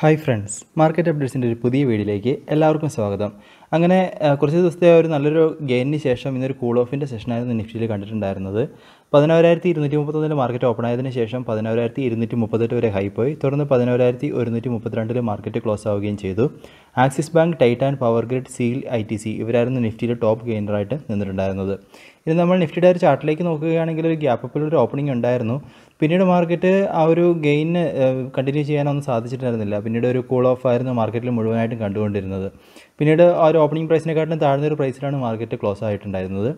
hi friends market അപ്ഡേറ്റ്സിൻ്റെ ഒരു പുതിയ വീഡിയോയിലേക്ക് എല്ലാവർക്കും സ്വാഗതം അങ്ങനെ കുറച്ച് ദിവസത്തെ ഒരു നല്ലൊരു ഗെയിനിന് ശേഷം ഇന്നൊരു കൂൾ ഓഫിൻ്റെ സെഷനായിരുന്നു നിഫ്റ്റിയിൽ കണ്ടിട്ടുണ്ടായിരുന്നത് പതിനോരായിരത്തി ഇരുന്നൂറ്റി മുപ്പത്തൊന്നിൽ മാർക്കറ്റ് ഓപ്പൺ ആയതിനു ശേഷം പതിനോരായിരത്തി ഇരുന്നൂറ്റി മുപ്പത്തെട്ട് വരെ ഹൈ പോയി തുടർന്ന് പതിനോരായിരത്തി ഒരുന്നൂറ്റി മുപ്പത്തിരണ്ടിൽ മാർക്കറ്റ് ക്ലോസ് ആവുകയും ചെയ്തു Axis Bank and Power Grid സീൽ ഐ ടി സി ഇവരായിരുന്നു നിഫ്റ്റിയിലെ ടോപ്പ് ഗെയിനറായിട്ട് നിന്നിട്ടുണ്ടായിരുന്നത് ഇനി നമ്മൾ നിഫ്റ്റിയുടെ ഒരു ചാർട്ടിലേക്ക് നോക്കുകയാണെങ്കിൽ ഒരു ഗ്യാപ്പ് ഒരു ഓപ്പണിംഗ് ഉണ്ടായിരുന്നു പിന്നീട് മാർക്കറ്റ് ആ ഒരു ഗെയിന് കണ്ടിന്യൂ ചെയ്യാനൊന്നും സാധിച്ചിട്ടുണ്ടായിരുന്നില്ല പിന്നീട് ഒരു കൂൾ ഓഫ് ആയിരുന്നു മാർക്കറ്റിൽ മുഴുവനായിട്ടും കണ്ടുകൊണ്ടിരുന്നത് പിന്നീട് ആ ഒരു ഓപ്പണിംഗ് പ്രൈസിനെക്കാട്ടിലും താഴ്ന്നൊരു പ്രൈസിലാണ് മാർക്കറ്റ് ക്ലോസ് ആയിട്ടുണ്ടായിരുന്നത്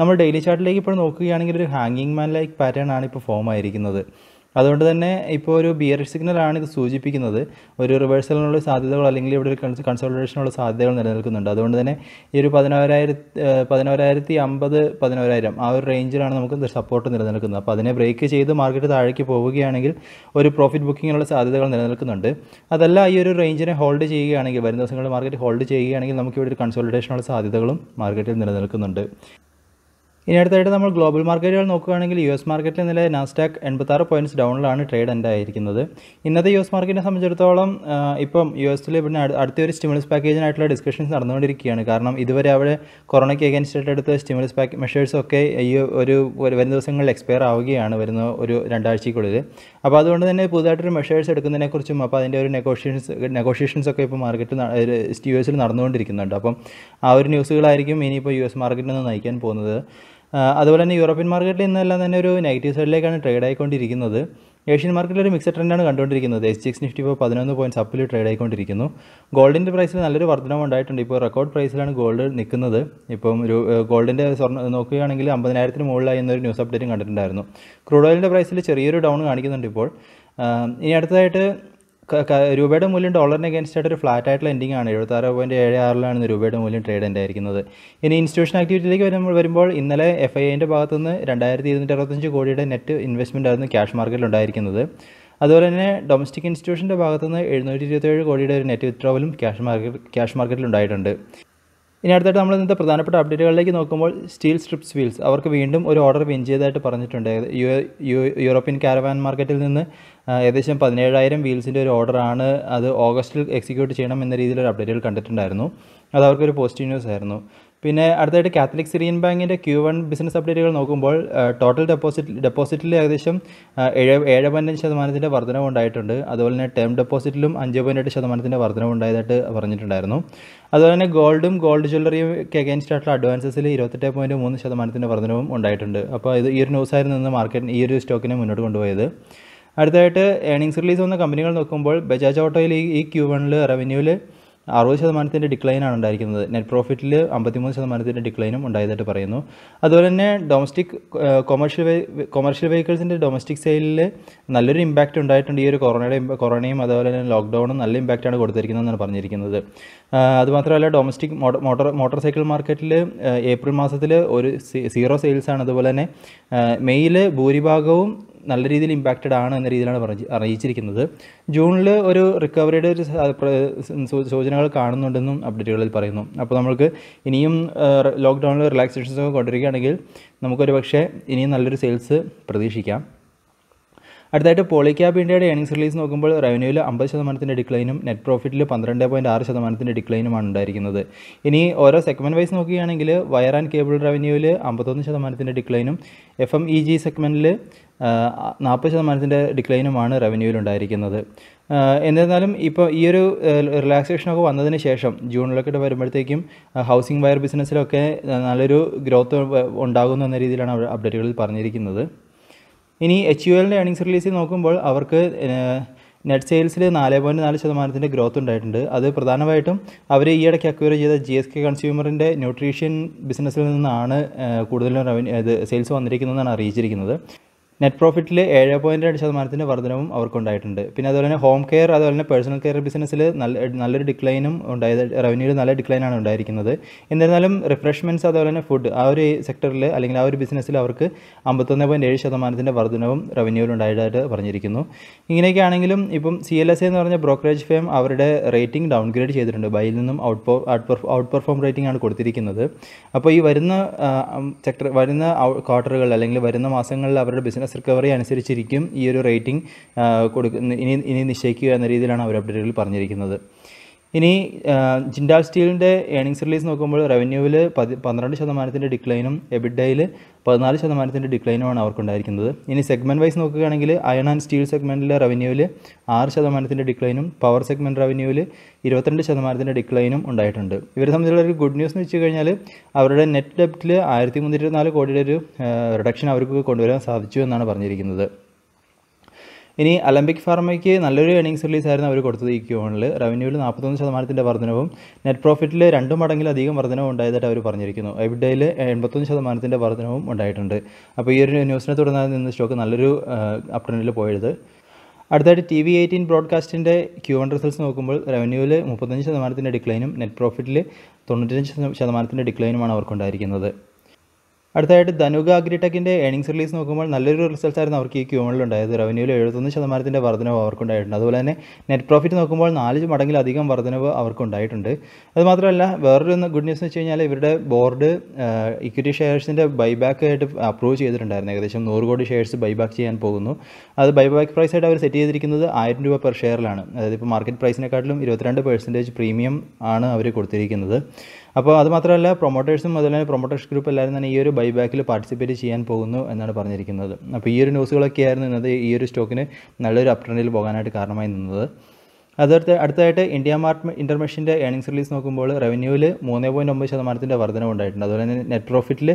നമ്മൾ ഡെയിലി ചാർട്ടിലേക്ക് ഇപ്പോൾ നോക്കുകയാണെങ്കിൽ ഒരു ഹാങ്ങിങ് മാൻ ലൈക്ക് പാറ്റേൺ ആണ് ഇപ്പോൾ ഫോം ആയിരിക്കുന്നത് അതുകൊണ്ട് തന്നെ ഇപ്പോൾ ഒരു ബിയർ സിഗ്നലാണ് ഇത് സൂചിപ്പിക്കുന്നത് ഒരു റിവേഴ്സലിനുള്ള സാധ്യതകൾ അല്ലെങ്കിൽ ഇവിടെ ഒരു കൺസോൾട്ടേഷനുള്ള സാധ്യതകൾ നിലനിൽക്കുന്നുണ്ട് അതുകൊണ്ട് തന്നെ ഈ ഒരു പതിനോരായിരത്തി പതിനോരായിരത്തി അമ്പത് പതിനോരായിരം ആ ഒരു റേഞ്ചിലാണ് നമുക്ക് സപ്പോർട്ട് നിലനിൽക്കുന്നത് അപ്പോൾ അതിനെ ബ്രേക്ക് ചെയ്ത് മാർക്കറ്റ് താഴേക്ക് പോവുകയാണെങ്കിൽ ഒരു പ്രോഫിറ്റ് ബുക്കിങ്ങിനുള്ള സാധ്യതകൾ നിലനിൽക്കുന്നുണ്ട് അതല്ല ഈ ഒരു റേഞ്ചിനെ ഹോൾഡ് ചെയ്യുകയാണെങ്കിൽ വരും ദിവസങ്ങളിൽ മാർക്കറ്റ് ഹോൾഡ് ചെയ്യുകയാണെങ്കിൽ നമുക്ക് ഇവിടെ ഒരു കൺസോൾട്ടേഷനുള്ള സാധ്യതകളും മാർക്കറ്റിൽ നിലനിൽക്കുന്നുണ്ട് ഇനി അടുത്തായിട്ട് നമ്മൾ ഗ്ലോബൽ മാർക്കറ്റുകൾ നോക്കുകയാണെങ്കിൽ യു എസ് മാർക്കറ്റിൽ ഇന്നലെ നാസ്റ്റാക്ക് എൺപത്താറ് പോയിൻറ്റ്സ് ഡൗണിലാണ് ട്രേഡ് എൻഡ് ആയിരിക്കുന്നത് ഇന്നത്തെ യു എസ് മാർക്കറ്റിനെ സംബന്ധിച്ചിടത്തോളം ഇപ്പം യു എസിൽ പിന്നെ അടുത്തൊരു സ്റ്റിമുലസ് പാക്കേജിനായിട്ടുള്ള ഡിസ്കഷൻസ് നടന്നുകൊണ്ടിരിക്കുകയാണ് കാരണം ഇതുവരെ അവിടെ കൊറോണയ്ക്ക് എഗൻസ്റ്റായിട്ട് എടുത്ത സ്റ്റിമുലസ് പാക്ക് ഒക്കെ ഈ ഒരു വരും ദിവസങ്ങളിൽ എക്സ്പയർ ആവുകയാണ് വരുന്ന ഒരു രണ്ടാഴ്ചക്കുള്ളിൽ അപ്പോൾ അതുകൊണ്ട് തന്നെ പുതുതായിട്ടൊരു മെഷേഴ്സ് എടുക്കുന്നതിനെക്കുറിച്ചും അപ്പോൾ അതിൻ്റെ ഒരു നെഗോഷിയേഷൻസ് നെഗോഷിയേഷൻസ് ഒക്കെ ഇപ്പോൾ മാർക്കറ്റിൽ യു എസിൽ നടന്നുകൊണ്ടിരിക്കുന്നുണ്ട് അപ്പം ആ ഒരു ന്യൂസുകളായിരിക്കും ഇനിയിപ്പോൾ യു എസ് മാർക്കറ്റിൽ നിന്ന് നയിക്കാൻ പോകുന്നത് അതുപോലെ തന്നെ യൂറോപ്യൻ മാർക്കറ്റിൽ ഇന്നെല്ലാം തന്നെ ഒരു നെഗറ്റീവ് സൈഡിലേക്കാണ് ട്രേഡ് ആയിക്കൊണ്ടിരിക്കുന്നത് ഏഷ്യൻ മാർക്കറ്റിൽ ഒരു മിക്സഡ് ട്രെൻഡാണ് കണ്ടുകൊണ്ടിരിക്കുന്നത് എസ് ജി എക്സ് നിഫ്റ്റി ഇപ്പോൾ പതിനൊന്ന് പോയിൻറ്റ് സപ്പിൽ ട്രേഡ് ആയിക്കൊണ്ടിരിക്കുന്നു ഗോൾഡിൻ്റെ പ്രൈസിൽ നല്ലൊരു വർധനം ഉണ്ടായിട്ടുണ്ട് ഇപ്പോൾ റെക്കോർഡ് പ്രൈസിലാണ് ഗോൾഡ് നിൽക്കുന്നത് ഇപ്പം ഒരു ഗോൾഡിൻ്റെ സ്വർണ്ണം നോക്കുകയാണെങ്കിൽ അമ്പതിനായിരത്തിന് മുകളിലായി എന്നൊരു ന്യൂസ് അപ്ഡേറ്റും കണ്ടിട്ടുണ്ടായിരുന്നു ക്രൂഡ് ഓയിലിൻ്റെ പ്രൈസിൽ ചെറിയൊരു ഡൗൺ കാണിക്കുന്നുണ്ട് ഇപ്പോൾ ഇനി അടുത്തതായിട്ട് രൂപയുടെ മൂല്യം ഡോളറിന് അഗേൻസ്റ്റ് ആയിട്ട് ഒരു ഫ്ലാറ്റ് ആയിട്ടുള്ള എൻഡിംഗ് ആണ് എഴുപത്താറ് പോയിന്റ് ഏഴ് ആറിലാണ് രൂപയുടെ മൂല്യം ട്രേഡ് ഉണ്ടായിരിക്കുന്നത് ഇനി ഇൻസ്റ്റിറ്റ്യൂഷൻ ആക്ടിവിറ്റിയിലേക്ക് വരുമ്പോൾ വരുമ്പോൾ ഇന്നലെ എഫ് ഐ ഐൻ്റെ ഭാഗത്തുനിന്ന് രണ്ടായിരത്തി ഇരുന്നൂറ്റി അറുപത്തഞ്ച് കോടിയുടെ നെറ്റ് ഇൻവെസ്റ്റ്മെൻ്റ് ആയിരുന്നു ക്യാഷ് മാർക്കറ്റിൽ ഉണ്ടായിരിക്കുന്നത് അതുപോലെ തന്നെ ഡൊമസ്റ്റിക് ഇൻസ്റ്റിറ്റ്യൂഷൻ്റെ ഭാഗത്തുനിന്ന് എഴുന്നൂറ്റി ഏഴ് കോടിയുടെ ഒരു നെറ്റ് വിത്ഡ്രോവലും ക്യാഷ് മാർക്കറ്റ് ക്യാഷ് മാർക്കറ്റിൽ ഉണ്ടായിട്ടുണ്ട് ഇനി അടുത്തായിട്ട് നമ്മൾ ഇന്നത്തെ പ്രധാനപ്പെട്ട അപ്ഡേറ്റുകളിലേക്ക് നോക്കുമ്പോൾ സ്റ്റീൽ സ്ട്രിപ്സ് വീൽസ് അവർക്ക് വീണ്ടും ഒരു ഓർഡർ വിൻ ചെയ്തതായിട്ട് പറഞ്ഞിട്ടുണ്ട് യൂറോപ്യൻ കാരവാൻ മാർക്കറ്റിൽ നിന്ന് ഏകദേശം പതിനേഴായിരം വീൽസിൻ്റെ ഒരു ഓർഡറാണ് അത് ഓഗസ്റ്റിൽ എക്സിക്യൂട്ട് ചെയ്യണം എന്ന രീതിയിലൊരു അപ്ഡേറ്റുകൾ കണ്ടിട്ടുണ്ടായിരുന്നു അത് അവർക്കൊരു പോസിറ്റീവ് ന്യൂസ് ആയിരുന്നു പിന്നെ അടുത്തായിട്ട് കാത്തലിക് സിറിയൻ ബാങ്കിൻ്റെ ക്യൂ വൺ ബിസിനസ് അപ്ഡേറ്റുകൾ നോക്കുമ്പോൾ ടോട്ടൽ ഡെപ്പോസിറ്റ് ഡെപ്പോസിറ്റിൽ ഏകദേശം ഏഴ് ഏഴ് പോയിൻറ്റ് അഞ്ച് ശതമാനത്തിൻ്റെ ഉണ്ടായിട്ടുണ്ട് അതുപോലെ തന്നെ ടേം ഡെപ്പോസിറ്റിലും അഞ്ച് പോയിൻറ്റ് എട്ട് ശതമാനത്തിൻ്റെ ഉണ്ടായതായിട്ട് പറഞ്ഞിട്ടുണ്ടായിരുന്നു അതുപോലെ തന്നെ ഗോൾഡും ഗോൾഡ് ജ്വല്ലറിയും അഗേൻസ്റ്റ് ആയിട്ടുള്ള അഡ്വാൻസസിൽ ഇരുപത്തെട്ട് പോയിൻറ്റ് മൂന്ന് ശതമാനത്തിൻ്റെ വർധനവും ഉണ്ടായിട്ടുണ്ട് അപ്പോൾ ഇത് ഈ ഒരു ന്യൂസായിരുന്നു നിന്ന് മാർക്കറ്റ് ഈ ഒരു സ്റ്റോക്കിനെ മുന്നോട്ട് കൊണ്ടുപോയത് അടുത്തായിട്ട് ഏണിങ്സ് റിലീസ് വന്ന കമ്പനികൾ നോക്കുമ്പോൾ ബജാജ് ഓട്ടോയിൽ ഈ ക്യൂ വണ്ണിൽ റവന്യൂവിൽ അറുപത് ശതമാനത്തിൻ്റെ ഡിക്ലൈനാണ് ഉണ്ടായിരിക്കുന്നത് നെറ്റ് പ്രോഫിറ്റിൽ അമ്പത്തിമൂന്ന് ശതമാനത്തിൻ്റെ ഡിക്ലൈനും ഉണ്ടായതായിട്ട് പറയുന്നു അതുപോലെ തന്നെ ഡൊമസ്റ്റിക് കൊമേഴ്ഷ്യൽ കൊമേഴ്ഷ്യൽ വെഹിക്കിൾസിൻ്റെ ഡൊമസ്റ്റിക് സെയിലിൽ നല്ലൊരു ഇമ്പാക്റ്റ് ഉണ്ടായിട്ടുണ്ട് ഈ ഒരു കൊറോണയുടെ കൊറോണയും അതുപോലെ തന്നെ ലോക്ക്ഡൗണും നല്ല ഇമ്പാക്റ്റാണ് കൊടുത്തിരിക്കുന്നതെന്നാണ് പറഞ്ഞിരിക്കുന്നത് അതുമാത്രമല്ല ഡൊമസ്റ്റിക് മോട്ടോർ മോട്ടോർ സൈക്കിൾ മാർക്കറ്റിൽ ഏപ്രിൽ മാസത്തിൽ ഒരു സീറോ സെയിൽസാണ് അതുപോലെ തന്നെ മെയ്യിൽ ഭൂരിഭാഗവും നല്ല രീതിയിൽ ഇമ്പാക്റ്റഡ് ആണ് എന്ന രീതിയിലാണ് അറിയിച്ചിരിക്കുന്നത് ജൂണിൽ ഒരു റിക്കവറിയുടെ ഒരു സൂചനകൾ കാണുന്നുണ്ടെന്നും അപ്ഡേറ്റുകളിൽ പറയുന്നു അപ്പോൾ നമ്മൾക്ക് ഇനിയും ലോക്ക്ഡൗണിൽ റിലാക്സേഷൻസ് ഒക്കെ കൊണ്ടിരിക്കുകയാണെങ്കിൽ നമുക്കൊരു പക്ഷേ ഇനിയും നല്ലൊരു സെയിൽസ് പ്രതീക്ഷിക്കാം അടുത്തായിട്ട് പോളിക്യാബ് ഇന്ത്യയുടെ ഏണിങ്സ് റിലീസ് നോക്കുമ്പോൾ റവന്യൂവിൽ അമ്പത് ശതമാനത്തിൻ്റെ ഡിക്ലൈനും നെറ്റ് പ്രോഫിറ്റിൽ പന്ത്രണ്ട് പോയിൻറ്റ് ആറ് ശതമാനത്തിൻ്റെ ഡിക്ലൈനുമാണ് ഉണ്ടായിരിക്കുന്നത് ഇനി ഓരോ സെഗ്മെൻറ്റ് വൈസ് നോക്കുകയാണെങ്കിൽ വയർ ആൻഡ് കേബിൾ റവന്യൂവിൽ അമ്പത്തൊന്ന് ശതമാനത്തിൻ്റെ ഡിക്ലൈനും എഫ് എം ഇ ജി സെഗ്മെൻറ്റിൽ നാൽപ്പത് ശതമാനത്തിൻ്റെ ഡിക്ലൈനുമാണ് റവന്യൂവിൽ ഉണ്ടായിരിക്കുന്നത് എന്നിരുന്നാലും ഇപ്പോൾ ഈ ഒരു റിലാക്സേഷനൊക്കെ വന്നതിന് ശേഷം ജൂണിലൊക്കെ വരുമ്പോഴത്തേക്കും ഹൗസിംഗ് വയർ ബിസിനസ്സിലൊക്കെ നല്ലൊരു ഗ്രോത്ത് ഉണ്ടാകുന്നു എന്ന രീതിയിലാണ് അപ്ഡേറ്റുകളിൽ പറഞ്ഞിരിക്കുന്നത് ഇനി എച്ച് യു എല്ലിൻ്റെ ഏണിങ്സ് റിലീസിൽ നോക്കുമ്പോൾ അവർക്ക് നെറ്റ് സെയിൽസിൽ നാല് പോയിൻറ്റ് നാല് ശതമാനത്തിൻ്റെ ഗ്രോത്ത് ഉണ്ടായിട്ടുണ്ട് അത് പ്രധാനമായിട്ടും അവർ ഇടയ്ക്ക് അക്വയർ ചെയ്ത ജി എസ് കെ കൺസ്യൂമറിൻ്റെ ന്യൂട്രീഷ്യൻ ബിസിനസ്സിൽ നിന്നാണ് കൂടുതലും റവന്യൂ ഇത് സെയിൽസ് വന്നിരിക്കുന്നതെന്നാണ് അറിയിച്ചിരിക്കുന്നത് നെറ്റ് പ്രോഫിറ്റിൽ ഏഴ് പോയിൻറ്റ് രണ്ട് ശതമാനത്തിൻ്റെ വർധനവും അവർക്കുണ്ടായിട്ടുണ്ട് പിന്നെ അതുപോലെ തന്നെ ഹോം കെയർ അതുപോലെ തന്നെ പേഴ്സണൽ കെയർ ബിസിനസ്സിൽ നല്ല നല്ലൊരു ഡിക്ലൈനും ഉണ്ടായത് റവന്യൂവിൽ നല്ല ഡിക്ലൈനാണ് ഉണ്ടായിരിക്കുന്നത് എന്നിരുന്നാലും റിഫ്രഷ്മെൻറ്റ്സ് അതുപോലെ തന്നെ ഫുഡ് ആ ഒരു സെക്ടറിൽ അല്ലെങ്കിൽ ആ ഒരു ബിസിനസ്സിൽ അവർക്ക് അമ്പത്തൊന്ന് പോയിൻറ്റ് ഏഴ് ശതമാനത്തിൻ്റെ വർധനവും റവന്യൂവിൽ ഉണ്ടായതായിട്ട് പറഞ്ഞിരിക്കുന്നു ഇങ്ങനെയൊക്കെ ആണെങ്കിലും ഇപ്പം സി എൽ എസ് എന്ന് പറഞ്ഞ ബ്രോക്കറേജ് ഫേം അവരുടെ റേറ്റിംഗ് ഡൗൺഗ്രേഡ് ചെയ്തിട്ടുണ്ട് ബൈയിൽ നിന്നും ഔട്ട് പോ ഔട്ട് പെർഫോം റേറ്റിംഗ് ആണ് കൊടുത്തിരിക്കുന്നത് അപ്പോൾ ഈ വരുന്ന സെക്ടർ വരുന്ന ക്വാർട്ടറുകൾ അല്ലെങ്കിൽ വരുന്ന മാസങ്ങളിൽ അവരുടെ ബിസിനസ് ബിസിനസ് റിക്കവറി അനുസരിച്ചിരിക്കും ഈ ഒരു റേറ്റിംഗ് കൊടുക്കുന്ന ഇനി ഇനി നിശ്ചയിക്കുക എന്ന രീതിയിലാണ് അവർ അപ്ഡേറ്റുകളിൽ പറഞ്ഞിരിക്കുന്നത് ഇനി ജിൻഡാൽ സ്റ്റീലിൻ്റെ ഏണിങ്സ് റിലീസ് നോക്കുമ്പോൾ റവന്യൂവിൽ പതി പന്ത്രണ്ട് ശതമാനത്തിൻ്റെ ഡിക്ലൈനും എബിഡയിൽ പതിനാല് ശതമാനത്തിൻ്റെ ഡിക്ലൈനുമാണ് അവർക്കുണ്ടായിരിക്കുന്നത് ഇനി സെഗ്മെൻറ്റ് വൈസ് നോക്കുകയാണെങ്കിൽ അയൺ ആൻഡ് സ്റ്റീൽ സെഗ്മെൻറ്റിലെ റവന്യൂവിൽ ആറ് ശതമാനത്തിൻ്റെ ഡിക്ലൈനും പവർ സെഗ്മെൻറ്റ് റവന്യൂവിൽ ഇരുപത്തിരണ്ട് ശതമാനത്തിൻ്റെ ഡിക്ലൈനും ഉണ്ടായിട്ടുണ്ട് ഇവരെ സംബന്ധിച്ചുള്ള ഒരു ഗുഡ് ന്യൂസ് എന്ന് വെച്ച് കഴിഞ്ഞാൽ അവരുടെ നെറ്റ് ഡെപ്റ്റിൽ ആയിരത്തി മുന്നൂറ്റി ഇരുപത്തിനാല് കോടിയുടെ ഒരു റിഡക്ഷൻ അവർക്ക് കൊണ്ടുവരാൻ സാധിച്ചു എന്നാണ് പറഞ്ഞിരിക്കുന്നത് ഇനി അലംബിക് ഫാർമയ്ക്ക് നല്ലൊരു ഏണിങ്സ് റിലീസ് ആയിരുന്നു അവർ കൊടുത്തത് ഈ ക്യൂണിൽ റവന്യൂവിൽ നാൽപ്പത്തൊന്ന് ശതമാനത്തിൻ്റെ വർധനവും നെറ്റ് പ്രോഫിറ്റിൽ രണ്ട് മടങ്ങിലധികം വർധനവും ഉണ്ടായതായിട്ട് അവർ പറഞ്ഞിരിക്കുന്നു എവിഡയിൽ എൺപത്തൊന്ന് ശതമാനത്തിൻ്റെ വർധനവും ഉണ്ടായിട്ടുണ്ട് അപ്പോൾ ഈ ഒരു ന്യൂസിനെ തുടർന്നാണ് നിന്ന് സ്റ്റോക്ക് നല്ലൊരു അപ് പോയത് അടുത്തായിട്ട് ടി വി എയ്റ്റീൻ ബ്രോഡ്കാസ്റ്റിൻ്റെ ക്യൂ വൺ റിസൾട്ട്സ് നോക്കുമ്പോൾ റവന്യൂവിൽ മുപ്പത്തഞ്ച് ശതമാനത്തിൻ്റെ ഡിക്ലൈനും നെറ്റ് പ്രോഫിറ്റിൽ തൊണ്ണൂറ്റഞ്ച് ശതമാനത്തിൻ്റെ ഡിക്ലൈനുമാണ് അവർക്കുണ്ടായിരിക്കുന്നത് അടുത്തതായിട്ട് ധനുക അഗ്രിടെക്കിൻ്റെ ഏണിങ്സ് റിലീസ് നോക്കുമ്പോൾ നല്ലൊരു റിസൾട്ട്സ് ആയിരുന്നു അവർക്ക് ഈ ഉണ്ടായത് റവന്യൂവിൽ എഴുപത്തൊന്ന് ശതമാനത്തിൻ്റെ വർധനവ് അവർക്കുണ്ടായിട്ടുണ്ട് അതുപോലെ തന്നെ നെറ്റ് പ്രോഫിറ്റ് നോക്കുമ്പോൾ നാല് മടങ്ങിലധികം വർധനവ് അവർക്കുണ്ടായിട്ടുണ്ട് അതുമാത്രമല്ല വേറൊരു ഗുഡ് ന്യൂസ് എന്ന് വെച്ച് കഴിഞ്ഞാൽ ഇവരുടെ ബോർഡ് ഇക്വിറ്റി ഷെയർസിൻ്റെ ബൈബാക്ക് ആയിട്ട് അപ്രൂവ് ചെയ്തിട്ടുണ്ടായിരുന്നു ഏകദേശം നൂറ് കോടി ഷെയർസ് ബൈബാക്ക് ചെയ്യാൻ പോകുന്നു അത് ബൈബാക്ക് പ്രൈസ് ആയിട്ട് അവർ സെറ്റ് ചെയ്തിരിക്കുന്നത് ആയിരം രൂപ പെർ ഷെയറിലാണ് അതായത് ഇപ്പോൾ മാർക്കറ്റ് പ്രൈസിനെക്കാട്ടിലും ഇരുപത്തിരണ്ട് പെർസെൻറ്റേജ് പ്രീമിയം ആണ് അവർ കൊടുത്തിരിക്കുന്നത് അപ്പോൾ അത് മാത്രമല്ല പ്രൊമോട്ടേഴ്സും അതുപോലെ തന്നെ പ്രൊമോട്ടേഴ്സ് ഗ്രൂപ്പ് എല്ലാവരും തന്നെ ഈ ഒരു ബൈബാക്കിൽ പാർട്ടിസിപ്പേറ്റ് ചെയ്യാൻ പോകുന്നു എന്നാണ് പറഞ്ഞിരിക്കുന്നത് അപ്പോൾ ഈ ഒരു ന്യൂസുകളൊക്കെ ആയിരുന്നു ഇന്നത് ഈ ഒരു സ്റ്റോക്കിന് നല്ലൊരു അപ് ട്രെൻഡിൽ പോകാനായിട്ട് കാരണമായി നിന്നത് അതടുത്ത് അടുത്തായിട്ട് ഇന്ത്യ മാർട്ട് ഇൻ്റർമേഷൻ്റെ ഏണിംഗ്സ് റിലീസ് നോക്കുമ്പോൾ റവന്യൂവിൽ മൂന്ന് പോയിൻറ്റ് ഒമ്പത് ശതമാനത്തിൻ്റെ വർധനവ് ഉണ്ടായിട്ടുണ്ട് അതുപോലെ തന്നെ നെറ്റ് പ്രോഫിറ്റിൽ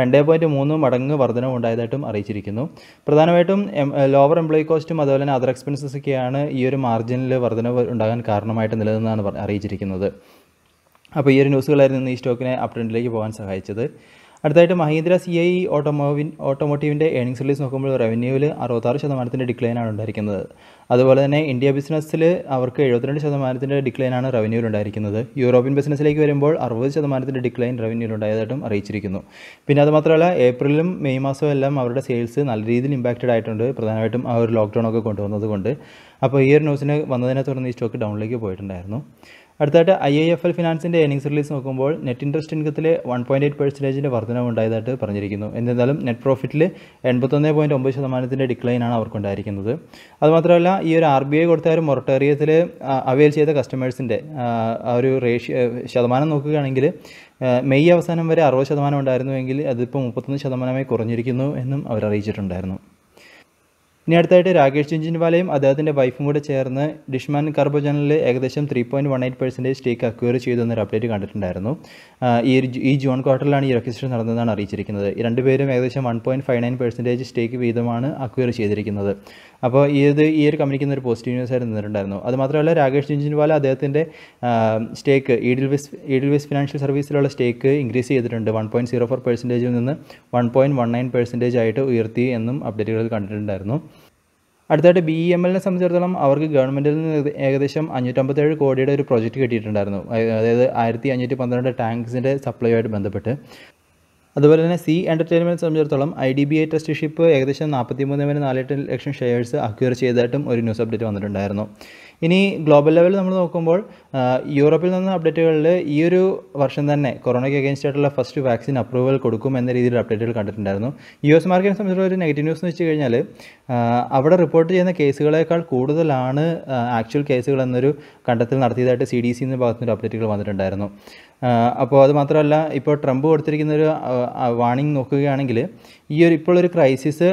രണ്ട് പോയിൻറ്റ് മൂന്ന് മടങ്ങ് വർധനവ് ഉണ്ടായതായിട്ടും അറിയിച്ചിരിക്കുന്നു പ്രധാനമായിട്ടും ലോവർ എംപ്ലോയി കോസ്റ്റും അതുപോലെ തന്നെ അതർ എക്സ്പെൻസസ് ഒക്കെയാണ് ഈ ഒരു മാർജിനിൽ വർധനവ് ഉണ്ടാകാൻ കാരണമായിട്ട് നിലനിന്നാണ് അറിയിച്ചിരിക്കുന്നത് അപ്പോൾ ഈ ഒരു ന്യൂസുകളായിരുന്നു ഈ സ്റ്റോക്കിനെ അപ് ട്രെൻഡിലേക്ക് പോകാൻ സഹായിച്ചത് അടുത്തായിട്ട് മഹീന്ദ്ര സി ഐ ഓട്ടോമോവിൻ ഓട്ടോമോട്ടീവിൻ്റെ ഏണിങ്സ് റിലീസ് നോക്കുമ്പോൾ റവന്യൂവിൽ അറുപത്താറ് ശതമാനത്തിൻ്റെ ഡിക്ലൈനാണ് ഉണ്ടായിരിക്കുന്നത് അതുപോലെ തന്നെ ഇന്ത്യ ബിസിനസ്സിൽ അവർക്ക് എഴുപത്തിരണ്ട് ശതമാനത്തിൻ്റെ ഡിക്ലൈനാണ് ഉണ്ടായിരിക്കുന്നത് യൂറോപ്യൻ ബിസിനസ്സിലേക്ക് വരുമ്പോൾ അറുപത് ശതമാനത്തിൻ്റെ ഡിക്ലൈൻ ഉണ്ടായതായിട്ടും അറിയിച്ചിരിക്കുന്നു പിന്നെ അതുമാത്രമല്ല ഏപ്രിലും മെയ് മാസവും എല്ലാം അവരുടെ സെയിൽസ് നല്ല രീതിയിൽ ഇമ്പാക്റ്റഡ് ആയിട്ടുണ്ട് പ്രധാനമായിട്ടും ആ ഒരു ലോക്ക്ഡൗൺ ഒക്കെ കൊണ്ടുവന്നതുകൊണ്ട് അപ്പോൾ ഈ ഒരു ന്യൂസിന് വന്നതിനെ തുടർന്ന് ഈ സ്റ്റോക്ക് ഡൗണിലേക്ക് പോയിട്ടുണ്ടായിരുന്നു അടുത്തതായിട്ട് ഐ ഐ എഫ് എൽ ഫിനാൻസിൻ്റെ ഏണിങ്സ് റിലീസ് നോക്കുമ്പോൾ നെറ്റ് ഇൻട്രസ്റ്റ് ഇൻകത്തിലെ വൺ പോയിൻറ്റ് എയ്റ്റ് പെർസെൻറ്റേജിൻ്റെ വർധനവ് ഉണ്ടായതായിട്ട് പറഞ്ഞിരിക്കുന്നു എന്നിരുന്നാലും നെറ്റ് പ്രോഫിറ്റിൽ എൺപത്തൊന്നേ പോയിൻറ്റ് ഒമ്പത് ശതമാനത്തിൻ്റെ ഡിക്ലൈനാണ് അവർക്കുണ്ടായിരിക്കുന്നത് അതുമാത്രമല്ല ഈ ഒരു ആർ ബി ഐ കൊടുത്ത ഒരു മൊറട്ടേറിയത്തിൽ അവൈൽ ചെയ്ത കസ്റ്റമേഴ്സിൻ്റെ ആ ഒരു റേഷ്യോ ശതമാനം നോക്കുകയാണെങ്കിൽ മെയ് അവസാനം വരെ അറുപത് ശതമാനം ഉണ്ടായിരുന്നുവെങ്കിൽ അതിപ്പോൾ മുപ്പത്തൊന്ന് ശതമാനമായി കുറഞ്ഞിരിക്കുന്നു എന്നും അവർ അറിയിച്ചിട്ടുണ്ടായിരുന്നു ഇനി അടുത്തായിട്ട് രാകേഷ് ജിഞ്ചിൻവാലയും അദ്ദേഹത്തിൻ്റെ വൈഫും കൂടെ ചേർന്ന് ഡിഷ്മാൻ കർബോ ചാനലിൽ ഏകദേശം three point one eight percentage stake acquire ചെയ്തു എന്നൊരു അപ്ഡേറ്റ് കണ്ടിട്ടുണ്ടായിരുന്നു ഈ ഈ ജൂൺ ക്വാർട്ടറിലാണ് ഈ രജിസ്ട്രേഷൻ നടന്നതെന്നാണ് അറിയിച്ചിരിക്കുന്നത് ഈ രണ്ടുപേരും ഏകദേശം one point five nine percentage stake വീതമാണ് അക്വയർ ചെയ്തിരിക്കുന്നത് അപ്പോൾ ഇത് ഈ ഒരു കമ്പനിക്കുന്ന ഒരു പോസിറ്റീവ് ന്യൂസ് ആയിട്ട് നിന്നിട്ടുണ്ടായിരുന്നു അതുമാത്രമല്ല രാകേഷ് ജിഞ്ചിൻവാല അദ്ദേഹത്തിൻ്റെ സ്റ്റേക്ക് ഈഡിൽവിസ് ഈഡിൽവിസ് ഫിനാൻഷ്യൽ സർവീസിലുള്ള സ്റ്റേക്ക് ഇൻക്രീസ് ചെയ്തിട്ടുണ്ട് വൺ പോയിൻറ്റ് സീറോ ഫോർ പെർസെൻറ്റേജിൽ നിന്ന് one point one nine percentage ആയിട്ട് ഉയർത്തി എന്നും അപ്ഡേറ്റുകളിൽ കണ്ടിട്ടുണ്ടായിരുന്നു അടുത്തായിട്ട് ബി ഇ എം എല്ലിനെ സംബന്ധിച്ചിടത്തോളം അവർക്ക് ഗവൺമെൻറ്റിൽ നിന്ന് ഏകദേശം അഞ്ഞൂറ്റമ്പത്തേഴ് കോടിയുടെ ഒരു പ്രോജക്റ്റ് കിട്ടിയിട്ടുണ്ടായിരുന്നു അതായത് ആയിരത്തി അഞ്ഞൂറ്റി പന്ത്രണ്ട് ടാങ്ക്സിൻ്റെ സപ്ലൈയുമായിട്ട് ബന്ധപ്പെട്ട് അതുപോലെ തന്നെ സി എൻ്റർടൈൻമെൻറ്റ് സംബന്ധിച്ചിടത്തോളം I D B I trusteeship ഏകദേശം നാൽപ്പത്തി മൂന്ന് മുതൽ നാലെട്ട് ലക്ഷം ഷെയർസ് അക്യൂർ ചെയ്തതായിട്ടും ഒരു ന്യൂസ് അപ്ഡേറ്റ് വന്നിട്ടുണ്ടായിരുന്നു ഇനി ഗ്ലോബൽ ലെവലിൽ നമ്മൾ നോക്കുമ്പോൾ യൂറോപ്പിൽ നിന്ന് അപ്ഡേറ്റുകളിൽ ഈ ഒരു വർഷം തന്നെ കൊറോണയ്ക്ക് അഗേൻസ്റ്റ് ആയിട്ടുള്ള ഫസ്റ്റ് വാക്സിൻ അപ്രൂവൽ കൊടുക്കും എന്ന രീതിയിൽ അപ്ഡേറ്റുകൾ കണ്ടിട്ടുണ്ടായിരുന്നു യു എസ് മാർക്കറ്റിനെ സംബന്ധിച്ചുള്ള ഒരു നെഗറ്റീവ് ന്യൂസ് എന്ന് വെച്ച് കഴിഞ്ഞാൽ അവിടെ റിപ്പോർട്ട് ചെയ്യുന്ന കേസുകളേക്കാൾ കൂടുതലാണ് ആക്ച്വൽ കേസുകൾ എന്നൊരു കണ്ടെത്തൽ നടത്തിയതായിട്ട് സി ഡി സി എന്ന ഭാഗത്തുനിന്ന് അപ്ഡേറ്റുകൾ വന്നിട്ടുണ്ടായിരുന്നു അപ്പോൾ അത് മാത്രമല്ല ഇപ്പോൾ ട്രംപ് കൊടുത്തിരിക്കുന്ന ഒരു വാണിംഗ് നോക്കുകയാണെങ്കിൽ ഈ ഒരു ഇപ്പോൾ ഒരു ക്രൈസിസ്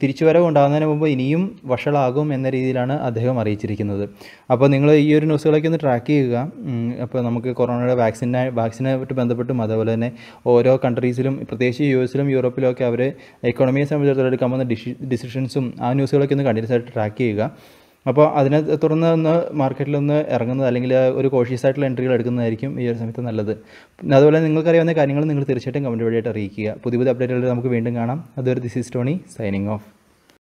തിരിച്ചുവരവ് ഉണ്ടാകുന്നതിന് മുമ്പ് ഇനിയും വഷളാകും എന്ന രീതിയിലാണ് അദ്ദേഹം അറിയിച്ചിരിക്കുന്നത് അപ്പോൾ നിങ്ങൾ ഈ ഒരു ന്യൂസുകളൊക്കെ ഒന്ന് ട്രാക്ക് ചെയ്യുക അപ്പോൾ നമുക്ക് കൊറോണയുടെ വാക്സിനെ വാക്സിനായിട്ട് ബന്ധപ്പെട്ടും അതുപോലെ തന്നെ ഓരോ കൺട്രീസിലും പ്രത്യേകിച്ച് യു എസിലും യൂറോപ്പിലും ഒക്കെ അവർ എക്കോണമിയെ സംബന്ധിച്ചിടത്തോളം എടുക്കാൻ വന്ന ഡിഷി ഡിസിഷൻസും ആ ന്യൂസുകളൊക്കെ ഒന്ന് കണ്ടിന്യൂസ് ആയിട്ട് ട്രാക്ക് ചെയ്യുക അപ്പോൾ അതിനെ തുടർന്ന് ഒന്ന് മാർക്കറ്റിൽ ഒന്ന് ഇറങ്ങുന്നത് അല്ലെങ്കിൽ ഒരു കോഷ്യസ് ആയിട്ടുള്ള എൻട്രികൾ എടുക്കുന്നതായിരിക്കും ഈ ഒരു സമയത്ത് നല്ലത് അതുപോലെ നിങ്ങൾക്കറിയാവുന്ന കാര്യങ്ങൾ നിങ്ങൾ തീർച്ചയായിട്ടും കമൻറ്റ് വഴിയായിട്ട് അറിയിക്കുക പുതിയ പുതിയ അപ്ഡേറ്റുകൾ നമുക്ക് വീണ്ടും കാണാം അതൊരു this is Tony signing of